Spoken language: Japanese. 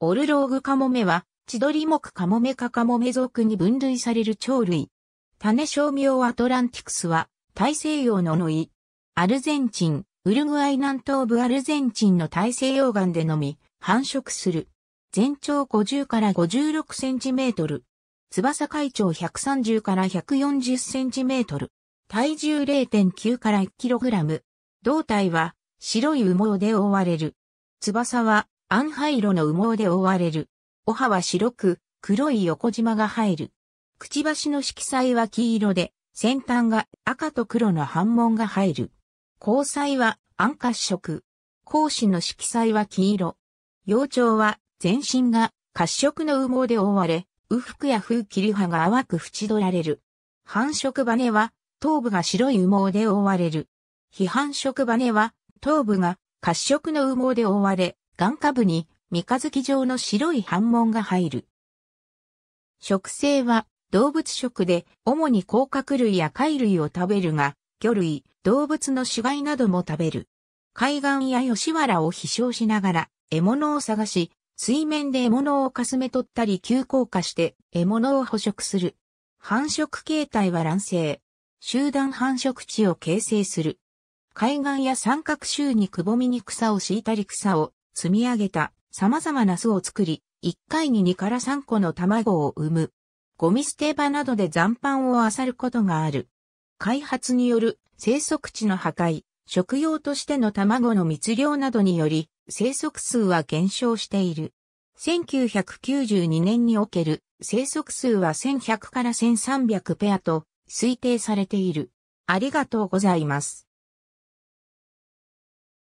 オルローグカモメは、千鳥目カモメ科カモメ属に分類される鳥類。種小名アトランティクスは、大西洋の野井。アルゼンチン、ウルグアイ南東部アルゼンチンの大西洋岸でのみ、繁殖する。全長50から56センチメートル。翼海長130から140センチメートル。体重0.9から1キログラム。胴体は白い羽毛で覆われる。翼は暗灰色の羽毛で覆われる。お葉は白く、黒い横縞が入る。くちばしの色彩は黄色で、先端が赤と黒の斑紋が入る。交彩は暗褐色。光子の色彩は黄色。幼鳥は全身が褐色の羽毛で覆われ、右腹や風切り葉が淡く縁取られる。繁殖羽は頭部が白い羽毛で覆われる。非繁殖羽は頭部が褐色の羽毛で覆われ、眼下部に三日月状の白い斑紋が入る。食性は動物食で主に甲殻類や貝類を食べるが、魚類、動物の死骸なども食べる。海岸や吉原を飛翔しながら獲物を探し、水面で獲物をかすめ取ったり急降下して獲物を捕食する。繁殖形態は卵生。集団繁殖地を形成する。海岸や三角州にくぼみに草を敷いたり草を積み上げた様々な巣を作り、1回に2から3個の卵を産む。ゴミ捨て場などで残飯を漁ることがある。開発による生息地の破壊、食用としての卵の密漁などにより、生息数は減少している。1992年における生息数は1100から1300ペアと推定されている。ありがとうございます。